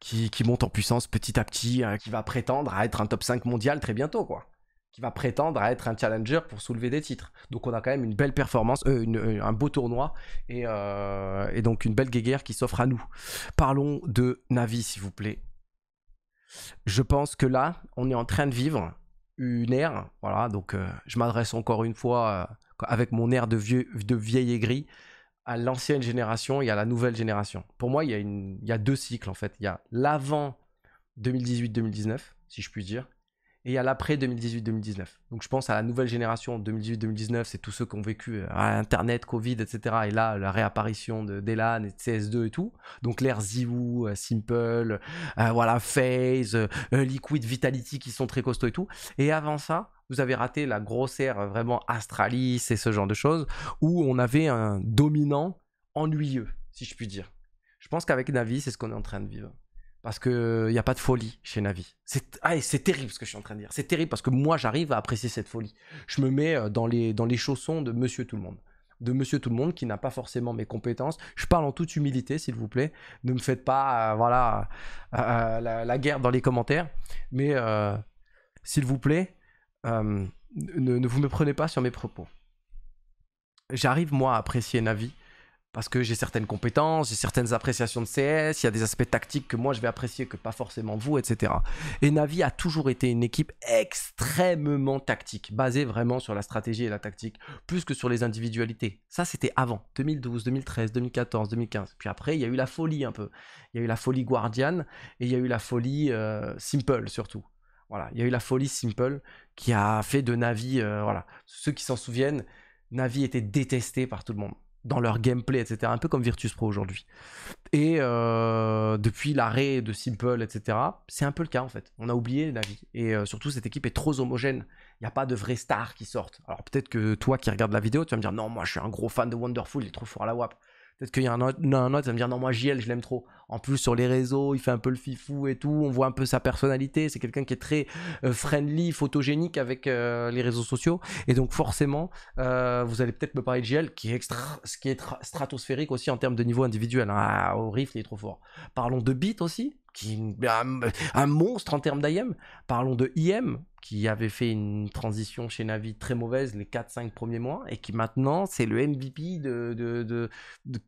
qui, monte en puissance petit à petit, hein, qui va prétendre à être un top 5 mondial très bientôt, quoi. Qui va prétendre à être un challenger pour soulever des titres. Donc on a quand même une belle performance, euh, euh, un beau tournoi euh, et, donc une belle guéguerre qui s'offre à nous. Parlons de Navi, s'il vous plaît. Je pense que là, on est en train de vivre une ère. Voilà, donc je m'adresse encore une fois avec mon air de, vieux, de vieil aigri à l'ancienne génération et à la nouvelle génération. Pour moi, il y a, il deux cycles en fait. Il y a l'avant 2018-2019, si je puis dire, et à l'après 2018-2019. Donc je pense à la nouvelle génération 2018-2019, c'est tous ceux qui ont vécu euh, à Internet, Covid, etc. Et là, la réapparition de d'Elan et de CS2 et tout. Donc l'ère Ziwoo, euh, Simple, euh, voilà, Phase, Liquid, Vitality qui sont très costauds et tout. Et avant ça, vous avez raté la grosse ère vraiment Astralis et ce genre de choses, où on avait un dominant ennuyeux, si je puis dire. Je pense qu'avec Navi, c'est ce qu'on est en train de vivre. Parce qu'il n'y euh, a pas de folie chez Navi. C'est ah, terrible ce que je suis en train de dire. C'est terrible parce que moi, j'arrive à apprécier cette folie. Je me mets euh, dans les, dans les chaussons de monsieur tout le monde de monsieur tout le monde qui n'a pas forcément mes compétences. Je parle en toute humilité, s'il vous plaît. Ne me faites pas euh, voilà, la, guerre dans les commentaires. Mais s'il vous plaît, ne, vous me prenez pas sur mes propos. J'arrive, moi, à apprécier Navi parce que j'ai certaines compétences, j'ai certaines appréciations de CS, il y a des aspects tactiques que moi je vais apprécier que pas forcément vous, etc. Et Navi a toujours été une équipe extrêmement tactique, basée vraiment sur la stratégie et la tactique, plus que sur les individualités. Ça c'était avant, 2012, 2013, 2014, 2015. Puis après il y a eu la folie un peu. Il y a eu la folie Guardian et il y a eu la folie euh, Simple surtout. Voilà, il y a eu la folie Simple qui a fait de Navi, euh, voilà, ceux qui s'en souviennent, Navi était détesté par tout le monde dans leur gameplay, etc. Un peu comme Virtus Pro aujourd'hui. Et euh, depuis l'arrêt de Simple, etc., c'est un peu le cas en fait. On a oublié la vie. Et euh, surtout, cette équipe est trop homogène. Il n'y a pas de vraies stars qui sortent. Alors peut-être que toi qui regardes la vidéo, tu vas me dire non, moi je suis un gros fan de Wonderful, il est trop fort à la WAP. Peut-être qu'il y en a un, autre autre, ça me dire non, moi JL, je l'aime trop. En plus, sur les réseaux, il fait un peu le fifou et tout. On voit un peu sa personnalité. C'est quelqu'un qui est très euh, friendly, photogénique avec euh, les réseaux sociaux. Et donc, forcément, euh, vous allez peut-être me parler de JL qui est, extra, ce qui est stratosphérique aussi en termes de niveau individuel. Hein. Ah, au riff, il est trop fort. Parlons de Beat aussi, qui est bah, un monstre en termes d'IM. Parlons de IM, qui avait fait une transition chez Navi très mauvaise les 4-5 premiers mois et qui maintenant c'est le MVP de,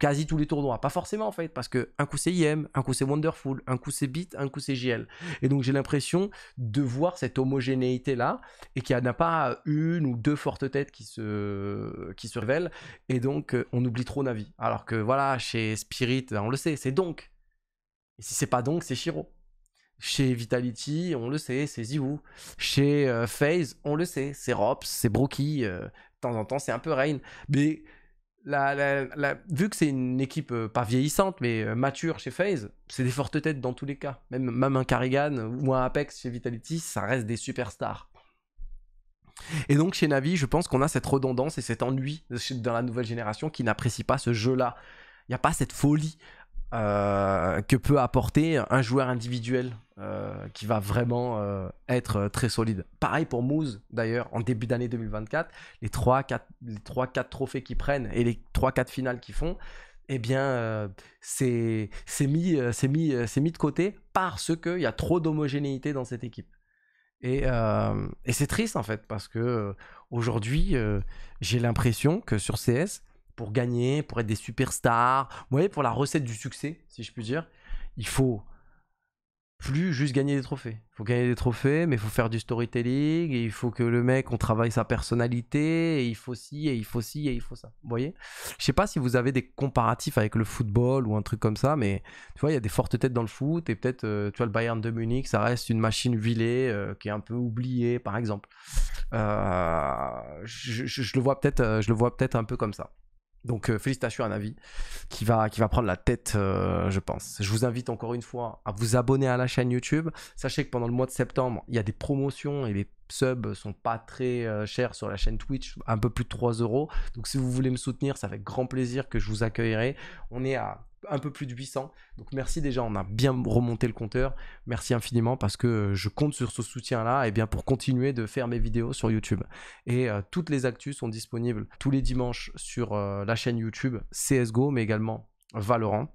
quasi tous les tournois. Pas forcément en fait, parce que un coup c'est IM un coup c'est Wonderful, un coup c'est Beat, un coup c'est JL. Et donc j'ai l'impression de voir cette homogénéité là et qu'il n'y a pas une ou deux fortes têtes qui se, qui se révèlent et donc euh, on oublie trop Navi. Alors que voilà, chez Spirit, ben, on le sait, c'est donc. Et si c'est pas donc, c'est Shiro. Chez Vitality, on le sait, c'est Ziwu. Chez euh, FaZe, on le sait, c'est Rops, c'est Brookie. Euh, de temps en temps, c'est un peu Rain. Mais la, la, vu que c'est une équipe euh, pas vieillissante mais euh, mature chez FaZe, c'est des fortes têtes dans tous les cas. Même, même un Carrigan ou un Apex chez Vitality, ça reste des superstars. Et donc chez Navi, je pense qu'on a cette redondance et cet ennui dans la nouvelle génération qui n'apprécie pas ce jeu-là. Il n'y a pas cette folie euh, que peut apporter un joueur individuel euh, qui va vraiment euh, être très solide. Pareil pour Moose d'ailleurs, en début d'année 2024, les 3-4 trophées qu'ils prennent et les 3-4 finales qu'ils font, eh bien, c'est mis, de côté parce qu'il y a trop d'homogénéité dans cette équipe. Et, et c'est triste en fait, parce que aujourd'hui, j'ai l'impression que sur CS, pour gagner, pour être des superstars, vous voyez, pour la recette du succès, si je puis dire, il faut plus juste gagner des trophées. Il faut gagner des trophées, mais il faut faire du storytelling, et il faut que le mec, on travaille sa personnalité, et il faut ci, et il faut ci, et il faut ça. Vous voyez Je sais pas si vous avez des comparatifs avec le football ou un truc comme ça, mais tu vois, il y a des fortes têtes dans le foot, et peut-être, euh, tu vois, le Bayern de Munich, ça reste une machine vilée, euh, qui est un peu oubliée, par exemple. Euh, je, je, je, le vois peut-être euh, un peu comme ça. Donc euh, félicitations à Navi qui va, qui va prendre la tête, euh, je pense. Je vous invite encore une fois à vous abonner à la chaîne YouTube. Sachez que pendant le mois de septembre, il y a des promotions et les subs sont pas très euh, chers sur la chaîne Twitch, un peu plus de 3 euros. Donc si vous voulez me soutenir, ça fait grand plaisir que je vous accueillerai. On est à un peu plus de 800. Donc merci déjà, on a bien remonté le compteur. Merci infiniment parce que euh, je compte sur ce soutien-là et eh bien pour continuer de faire mes vidéos sur YouTube. Et euh, toutes les actus sont disponibles tous les dimanches sur euh, la chaîne YouTube CSGO, mais également Valorant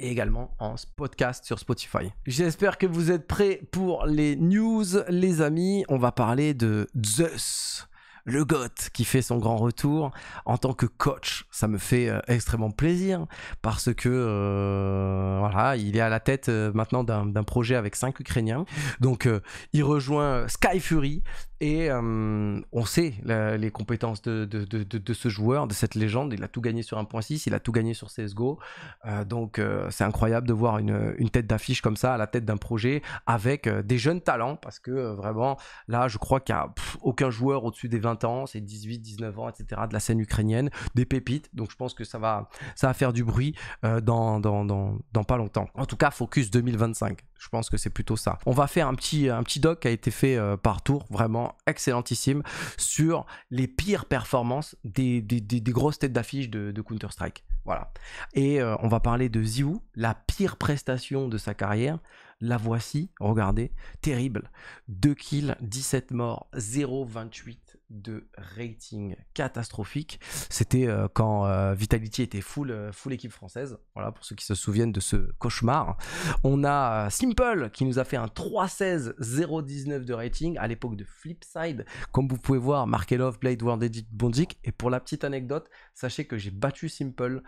et également en podcast sur Spotify. J'espère que vous êtes prêts pour les news, les amis. On va parler de Zeus le GOT qui fait son grand retour en tant que coach. Ça me fait euh, extrêmement plaisir parce que euh, voilà, il est à la tête euh, maintenant d'un projet avec cinq Ukrainiens. Donc il rejoint Sky Fury, et euh, on sait les compétences de, de, ce joueur, de cette légende. Il a tout gagné sur 1.6, il a tout gagné sur CSGO. Euh, donc euh, c'est incroyable de voir une, tête d'affiche comme ça à la tête d'un projet avec des jeunes talents. Parce que vraiment, là, je crois qu'il n'y a aucun joueur au-dessus des 20 ans, c'est 18, 19 ans, etc. de la scène ukrainienne, des pépites. Donc je pense que ça va, ça va faire du bruit dans, dans pas longtemps. En tout cas, focus 2025. Je pense que c'est plutôt ça. On va faire un petit, un petit doc qui a été fait euh, par tour, vraiment excellentissime, sur les pires performances des, grosses têtes d'affiche de, Counter-Strike. Voilà. Et euh, on va parler de Ziou, la pire prestation de sa carrière. La voici, regardez, terrible. 2 kills, 17 morts, 0,28 de rating catastrophique. C'était euh, quand euh, Vitality était full, euh, full équipe française. Voilà, pour ceux qui se souviennent de ce cauchemar. On a Simple qui nous a fait un 3-16-0-19 de rating à l'époque de Flipside. Comme vous pouvez voir, Markelov, Blade, World Edit, Bondic. Et pour la petite anecdote, sachez que j'ai battu Simple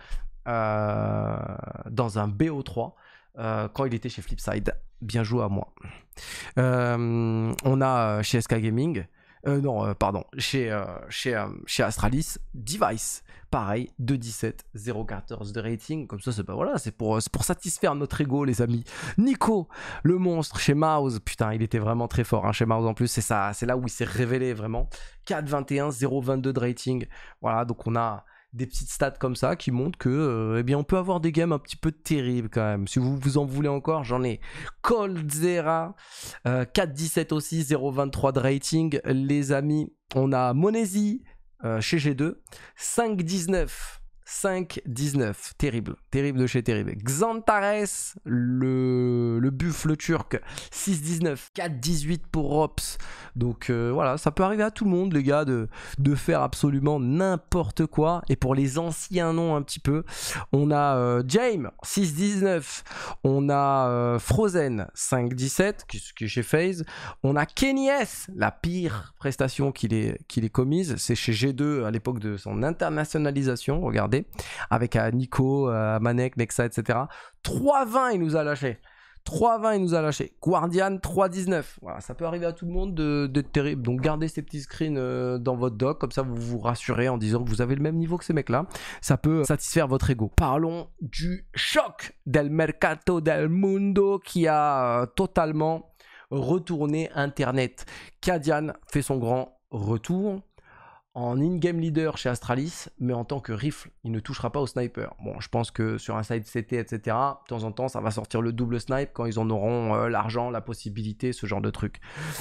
dans un BO3 quand il était chez Flipside. Bien joué à moi. on a chez SK Gaming euh, non, euh, pardon, chez, euh, chez, chez Astralis, Device pareil, 2,17, 0,14 de rating. Comme ça, c'est voilà, c'est pour, pour satisfaire notre ego, les amis. Nico, le monstre chez Mouse, putain, il était vraiment très fort hein, chez Mouse en plus. C'est ça, c'est là où il s'est révélé vraiment. 4,21, 0,22 de rating. Voilà, donc on a des petites stats comme ça qui montrent que euh, eh bien on peut avoir des games un petit peu terribles quand même. Si vous vous en voulez encore, j'en ai Coldzera 4-17 euh, aussi 0.23 de rating les amis. On a Monesi euh, chez G2 5.19 5-19. Terrible. Terrible de chez terrible. Xantares, le, le buffle turc. 6-19. 4-18 pour Rops. Donc euh, voilà, ça peut arriver à tout le monde, les gars, de, faire absolument n'importe quoi. Et pour les anciens noms, un petit peu, on a euh, James, 6-19. On a euh, Frozen, 5-17, qui, est chez FaZe. On a Kenny la pire prestation qu'il est qu'il ait commise. C'est chez G2 à l'époque de son internationalisation. Regardez avec euh, Nico, euh, Manek, Nexa, etc. 3,20 il nous a lâché. 3,20 il nous a lâché. Guardian 3,19. Voilà, ça peut arriver à tout le monde d'être terrible. Donc gardez ces petits screens euh, dans votre doc, comme ça vous vous rassurez en disant que vous avez le même niveau que ces mecs-là. Ça peut satisfaire votre ego. Parlons du choc del mercato del mundo qui a totalement retourné Internet. Kadian fait son grand retour en in-game leader chez Astralis, mais en tant que rifle, il ne touchera pas au sniper. Bon, je pense que sur un side CT, etc., de temps en temps, ça va sortir le double snipe quand ils en auront euh, l'argent, la possibilité, ce genre de truc.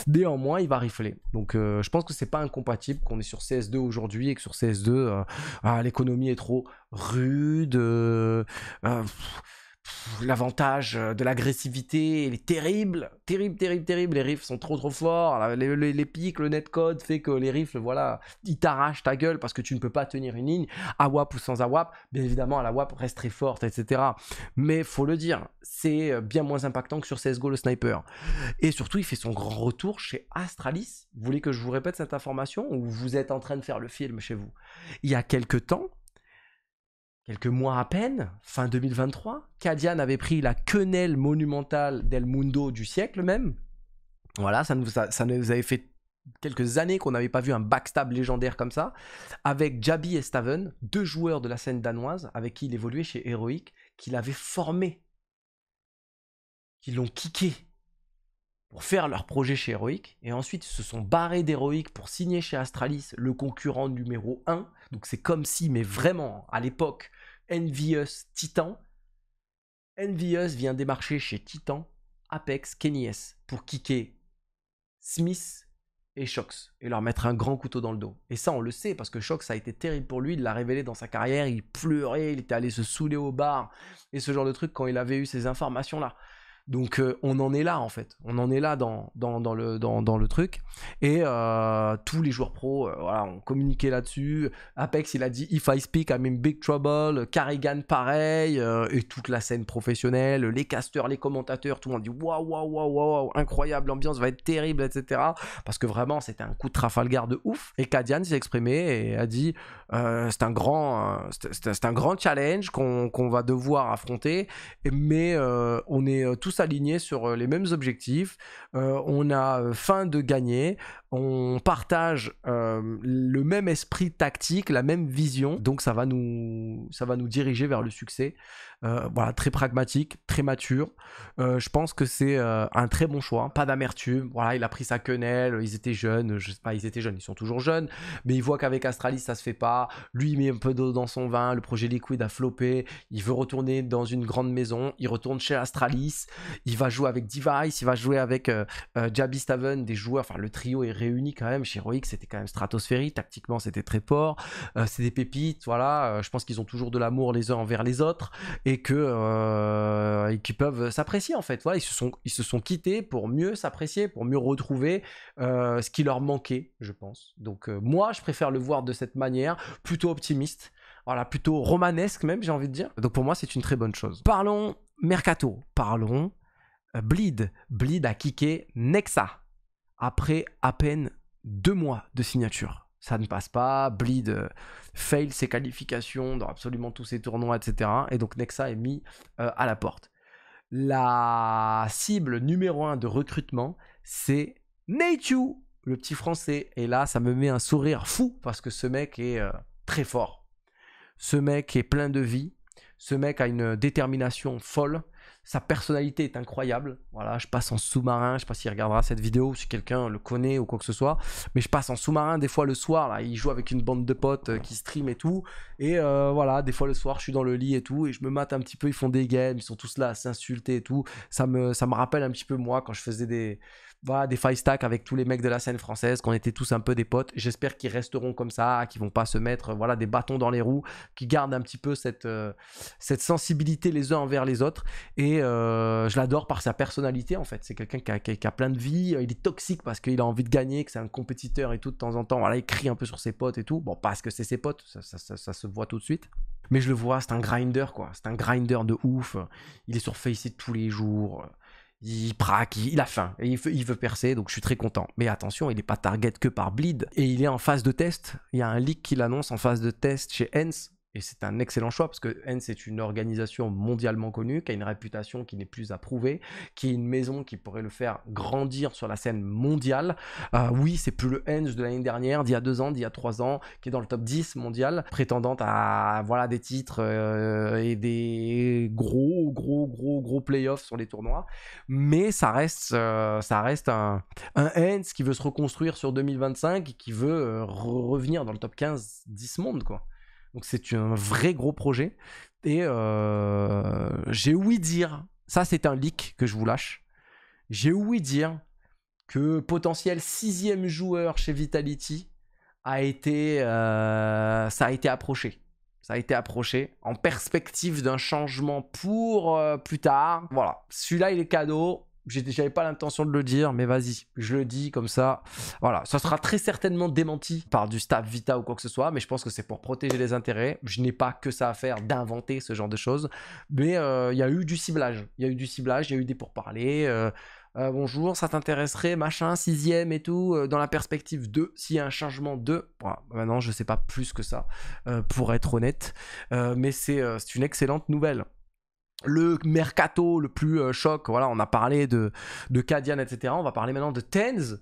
Néanmoins, il va rifler. Donc, euh, je pense que c'est pas incompatible qu'on est sur CS2 aujourd'hui et que sur CS2, euh, ah, l'économie est trop rude l'avantage euh, de l'agressivité, il est terrible, terrible, terrible, terrible. Les riffs sont trop, trop forts. Les, pics, le netcode fait que les riffs, voilà, ils t'arrachent ta gueule parce que tu ne peux pas tenir une ligne Awap ou sans Awap, Bien évidemment, la WAP reste très forte, etc. Mais faut le dire, c'est euh, bien moins impactant que sur CSGO le sniper. Et surtout, il fait son grand retour chez Astralis. Vous voulez que je vous répète cette information ou vous êtes en train de faire le film chez vous Il y a quelque temps, quelques mois à peine, fin 2023, Cadian avait pris la quenelle monumentale d'El Mundo du siècle même. Voilà, ça nous, avait fait quelques années qu'on n'avait pas vu un backstab légendaire comme ça, avec Jabi et Staven, deux joueurs de la scène danoise avec qui il évoluait chez Heroic, qu'il avait formé, qui l'ont kické pour faire leur projet chez Heroic. Et ensuite, se sont barrés d'Heroic pour signer chez Astralis, le concurrent numéro 1. Donc c'est comme si, mais vraiment, à l'époque, Envious Titan. Envious vient démarcher chez Titan, Apex, Kenies pour kicker Smith et Shox et leur mettre un grand couteau dans le dos. Et ça, on le sait parce que Shox a été terrible pour lui. Il l'a révélé dans sa carrière. Il pleurait, il était allé se saouler au bar et ce genre de truc quand il avait eu ces informations-là. Donc euh, on en est là en fait, on en est là dans, dans, le, dans, le truc. Et euh, tous les joueurs pro, euh, voilà, ont communiqué là-dessus. Apex, il a dit If I speak, I'm in big trouble. Carrigan, pareil. et toute la scène professionnelle, les casters, les commentateurs, tout le monde dit Waouh, waouh, waouh, waouh, incroyable, l'ambiance va être terrible, etc. Parce que vraiment, c'était un coup de Trafalgar de ouf. Et Kadian s'est exprimé et a dit euh, euh, c'est un grand, challenge qu'on va devoir affronter, mais euh, on est tous alignés sur les mêmes objectifs. on a faim de gagner on partage euh, le même esprit tactique, la même vision, donc ça va nous, ça va nous diriger vers le succès. Euh, voilà, très pragmatique, très mature. Euh, je pense que c'est un très bon choix, pas d'amertume. Voilà, il a pris sa quenelle, ils étaient jeunes, je sais pas, ils étaient jeunes, ils sont toujours jeunes, mais il voit qu'avec Astralis ça se fait pas. Lui, il met un peu d'eau dans son vin, le projet Liquid a flopé, il veut retourner dans une grande maison, il retourne chez Astralis, il va jouer avec Device, il va jouer avec Jabby Staven, des joueurs, enfin le trio est réunis quand même. Chez c'était quand même stratosphérique. Tactiquement, c'était très fort. Euh, c'est des pépites. Voilà. Euh, je pense qu'ils ont toujours de l'amour les uns envers les autres et que euh, qu'ils peuvent s'apprécier en fait. Voilà, ils se sont ils se sont quittés pour mieux s'apprécier, pour mieux retrouver euh, ce qui leur manquait, je pense. Donc moi, je préfère le voir de cette manière, plutôt optimiste. Voilà, plutôt romanesque même, j'ai envie de dire. Donc pour moi, c'est une très bonne chose. Parlons mercato. Parlons Bleed. Bleed a kické Nexa après à peine deux mois de signature. Ça ne passe pas, Bleed euh, fail ses qualifications dans absolument tous ses tournois, etc. Et donc Nexa est mis euh, à la porte. La cible numéro un de recrutement, c'est Neitu, le petit français. Et là, ça me met un sourire fou parce que ce mec est euh, très fort. Ce mec est plein de vie. Ce mec a une détermination folle. Sa personnalité est incroyable. Voilà, je passe en sous-marin. Je sais pas s'il regardera cette vidéo, si quelqu'un le connaît ou quoi que ce soit. Mais je passe en sous-marin des fois le soir. Là, il joue avec une bande de potes euh, qui stream et tout. Et euh, voilà, des fois le soir, je suis dans le lit et tout. Et je me mate un petit peu. Ils font des games. Ils sont tous là à s'insulter et tout. Ça me, ça me rappelle un petit peu moi quand je faisais des voilà, des five stack avec tous les mecs de la scène française, qu'on était tous un peu des potes. J'espère qu'ils resteront comme ça, qu'ils vont pas se mettre voilà, des bâtons dans les roues, qu'ils gardent un petit peu cette, euh, cette sensibilité les uns envers les autres. Et euh, je l'adore par sa personnalité en fait. C'est quelqu'un qui a, qui, plein de vie, il est toxique parce qu'il a envie de gagner, que c'est un compétiteur et tout de temps en temps. Voilà, il crie un peu sur ses potes et tout. Bon, parce que c'est ses potes, ça, se voit tout de suite. Mais je le vois, c'est un grinder quoi. C'est un grinder de ouf. Il est sur Faceit tous les jours il praque, il, a faim, et il veut, il veut, percer, donc je suis très content. Mais attention, il n'est pas target que par bleed, et il est en phase de test. Il y a un leak qui l'annonce en phase de test chez Hens, et c'est un excellent choix parce que N, est une organisation mondialement connue, qui a une réputation qui n'est plus à prouver, qui est une maison qui pourrait le faire grandir sur la scène mondiale. Euh, oui, c'est plus le N de l'année dernière, d'il y a deux ans, d'il y a trois ans, qui est dans le top 10 mondial, prétendant à voilà, des titres euh, et des gros, gros, gros, gros playoffs sur les tournois. Mais ça reste, euh, ça reste un, un Hens qui veut se reconstruire sur 2025 et qui veut euh, revenir dans le top 15, 10 monde, quoi. Donc c'est un vrai gros projet. Et euh, j'ai ouï dire, ça c'est un leak que je vous lâche, j'ai ouï dire que potentiel sixième joueur chez Vitality a été, euh, ça a été approché. Ça a été approché en perspective d'un changement pour euh, plus tard. Voilà, celui-là il est cadeau, j'avais pas l'intention de le dire, mais vas-y, je le dis comme ça. Voilà, ça sera très certainement démenti par du staff Vita ou quoi que ce soit, mais je pense que c'est pour protéger les intérêts. Je n'ai pas que ça à faire d'inventer ce genre de choses, mais euh, il y a eu du ciblage. Il y a eu du ciblage, il y a eu des pourparlers. Euh, euh, bonjour, ça t'intéresserait, machin, sixième et tout, dans la perspective de, s'il y a un changement de, Voilà, maintenant je ne sais pas plus que ça, pour être honnête, mais c'est une excellente nouvelle le mercato le plus euh, choc. Voilà, on a parlé de, de Kadian, etc. On va parler maintenant de Tenz.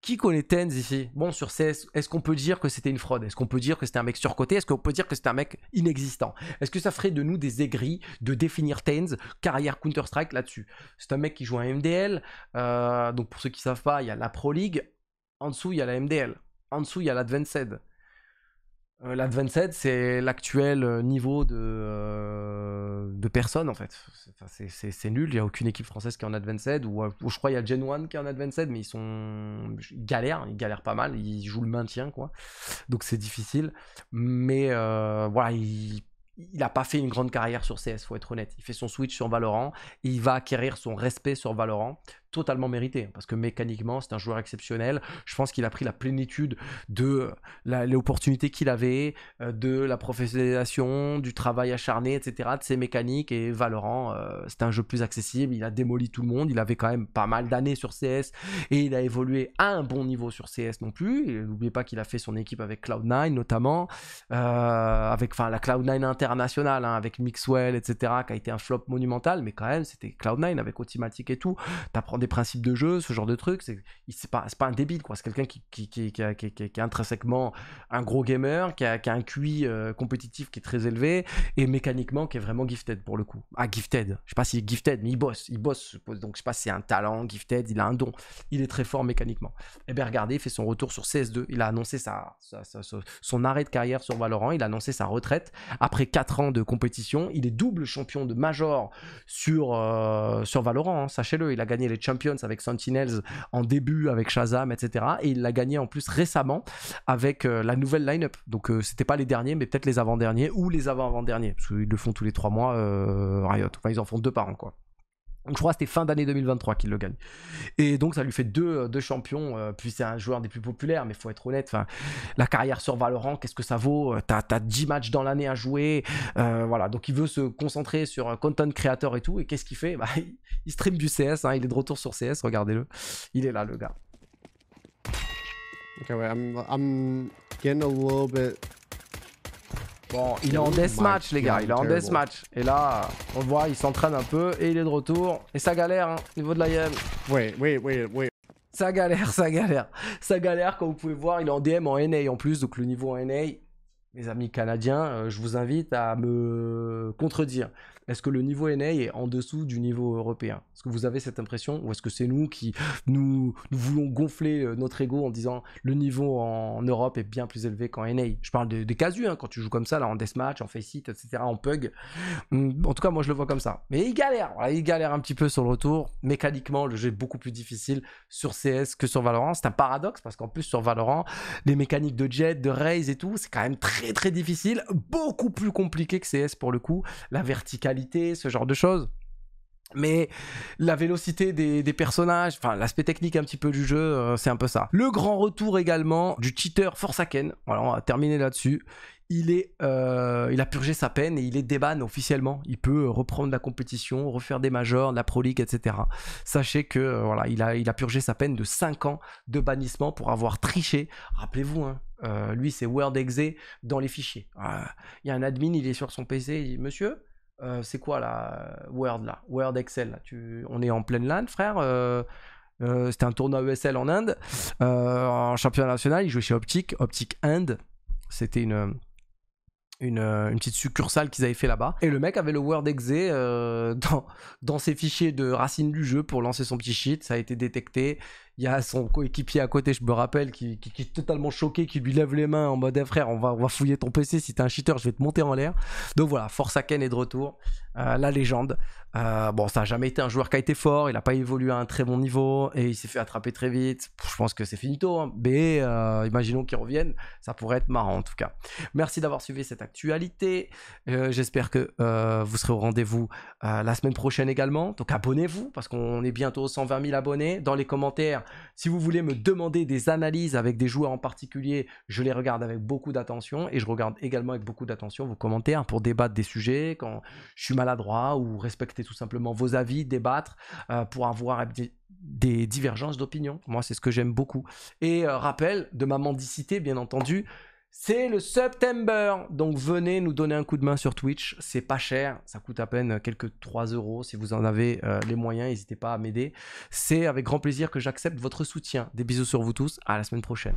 Qui connaît Tenz ici Bon, sur CS, est-ce qu'on peut dire que c'était une fraude Est-ce qu'on peut dire que c'était un mec surcoté Est-ce qu'on peut dire que c'était un mec inexistant Est-ce que ça ferait de nous des aigris de définir Tenz, carrière Counter-Strike là-dessus C'est un mec qui joue un MDL. Euh, donc pour ceux qui savent pas, il y a la Pro League. En dessous, il y a la MDL. En dessous, il y a l'Advanced. Euh, L'Advanced, c'est l'actuel euh, niveau de, euh, de personnes, en fait. C'est nul, il n'y a aucune équipe française qui est en Advanced, ou, je crois il y a Gen 1 qui est en Advanced, mais ils sont galèrent, hein. ils galèrent pas mal, ils jouent le maintien, quoi. Donc c'est difficile. Mais voilà, il n'a pas fait une grande carrière sur CS, faut être honnête. Il fait son switch sur Valorant, il va acquérir son respect sur Valorant, totalement mérité, hein, parce que mécaniquement, c'est un joueur exceptionnel. Je pense qu'il a pris la plénitude de euh, l'opportunité qu'il avait, euh, de la professionnalisation, du travail acharné, etc., de ses mécaniques. Et Valorant, euh, c'est un jeu plus accessible. Il a démoli tout le monde. Il avait quand même pas mal d'années sur CS et il a évolué à un bon niveau sur CS non plus. N'oubliez pas qu'il a fait son équipe avec Cloud9 notamment, avec enfin la Cloud9 internationale, hein, avec Mixwell, etc., qui a été un flop monumental, mais quand même, c'était Cloud9 avec Automatic et tout. T'apprends principes de jeu, ce genre de truc. C'est, c'est pas, c'est pas un débile, quoi. C'est quelqu'un qui, qui, qui, qui, est intrinsèquement un gros gamer, qui a, a un QI euh, compétitif qui est très élevé et mécaniquement qui est vraiment gifted pour le coup. Ah, gifted. Je sais pas s'il si est gifted, mais il bosse, il bosse, Donc je sais pas si c'est un talent, gifted, il a un don. Il est très fort mécaniquement. Et eh bien regardez, il fait son retour sur CS2. Il a annoncé sa, son arrêt de carrière sur Valorant. Il a annoncé sa retraite après quatre ans de compétition. Il est double champion de major sur, euh, sur Valorant, hein. sachez-le. Il a gagné les champions avec Sentinels en début, avec Shazam, etc. Et il l'a gagné en plus récemment avec euh, la nouvelle line-up. Donc euh, c'était pas les derniers, mais peut-être les avant-derniers ou les avant-avant-derniers. Parce qu'ils le font tous les trois mois, euh, Riot. Enfin, ils en font deux par an, quoi je crois que c'était fin d'année 2023 qu'il le gagne. Et donc ça lui fait deux, euh, deux champions, euh, puis c'est un joueur des plus populaires, mais il faut être honnête, la carrière sur Valorant, qu'est-ce que ça vaut euh, T'as as 10 matchs dans l'année à jouer, voilà, donc il veut se concentrer sur content creator et tout, et qu'est-ce qu'il fait bah, [LAUGHS] il, stream du CS, hein. il est de retour sur CS, regardez-le, il est là le gars. Ok, ouais, I'm, I'm getting a Bon, il est en deathmatch, les gars. Il est en deathmatch. Et là, on voit, il s'entraîne un peu et il est de retour. Et ça galère, hein, niveau de la Ym. Oui, oui, oui, oui. Ça galère, [LAUGHS] ça galère. Ça galère, comme vous pouvez voir, il est en DM en NA en plus. Donc le niveau en NA, mes amis canadiens, euh, je vous invite à me contredire. Est-ce que le niveau NA est en dessous du niveau européen Est-ce que vous avez cette impression Ou est-ce que c'est nous qui nous, voulons gonfler euh, notre ego en disant le niveau en Europe est bien plus élevé qu'en NA Je parle des de casus, hein, quand tu joues comme ça, là, en deathmatch, en face hit etc., en pug. Hum, en tout cas, moi, je le vois comme ça. Mais il galère, il galère un petit peu sur le retour. Mécaniquement, le jeu est beaucoup plus difficile sur CS que sur Valorant. C'est un paradoxe parce qu'en plus, sur Valorant, les mécaniques de jet, de raise et tout, c'est quand même très très difficile, beaucoup plus compliqué que CS pour le coup. La verticale ce genre de choses. Mais la vélocité des, personnages, enfin l'aspect technique un petit peu du jeu, euh, c'est un peu ça. Le grand retour également du cheater Forsaken. Voilà, on va terminer là-dessus. Il, est, euh, il a purgé sa peine et il est déban officiellement. Il peut euh, reprendre la compétition, refaire des majors, la Pro League, etc. Sachez que voilà, il a, il a purgé sa peine de 5 ans de bannissement pour avoir triché. Rappelez-vous, hein, lui c'est Word Exe dans les fichiers. Ah, il y a un admin, il est sur son PC, Monsieur, euh, c'est quoi la Word là Word Excel On est en pleine land frère. Euh, euh, c'était un tournoi ESL en Inde. en championnat national, il jouait chez Optic. Optic Inde. C'était une, petite succursale qu'ils avaient fait là-bas. Et le mec avait le Word Exe [LAUGHS] dans, dans ses fichiers de racines du jeu pour lancer son petit shit. Ça a été détecté il y a son coéquipier à côté, je me rappelle, qui, qui, est totalement choqué, qui lui lève les mains en mode eh, frère, on va, on va fouiller ton PC, si t'es un cheater, je vais te monter en l'air. Donc voilà, Force Ken est de retour, euh, la légende. Euh, bon, ça n'a jamais été un joueur qui a été fort, il n'a pas évolué à un très bon niveau et il s'est fait attraper très vite. Je pense que c'est finito, hein. mais euh, imaginons qu'il revienne, ça pourrait être marrant en tout cas. Merci d'avoir suivi cette actualité. J'espère que vous serez au rendez-vous la semaine prochaine également. Donc abonnez-vous parce qu'on est bientôt 120 000 abonnés. Dans les commentaires, si vous voulez me demander des analyses avec des joueurs en particulier, je les regarde avec beaucoup d'attention et je regarde également avec beaucoup d'attention vos commentaires pour débattre des sujets quand je suis maladroit ou respecter tout simplement vos avis, débattre euh, pour avoir des, divergences d'opinion. Moi, c'est ce que j'aime beaucoup. Et euh, rappel de ma mendicité, bien entendu, c'est le September. Donc venez nous donner un coup de main sur Twitch. C'est pas cher, ça coûte à peine quelques 3 euros. Si vous en avez euh, les moyens, n'hésitez pas à m'aider. C'est avec grand plaisir que j'accepte votre soutien. Des bisous sur vous tous. À la semaine prochaine.